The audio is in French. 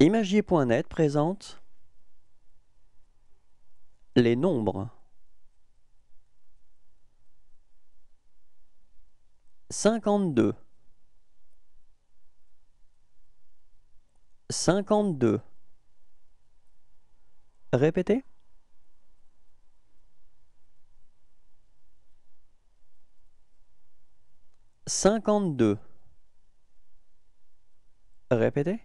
Imagier.net présente Les nombres 52 52 Répétez 52 deux Répétez.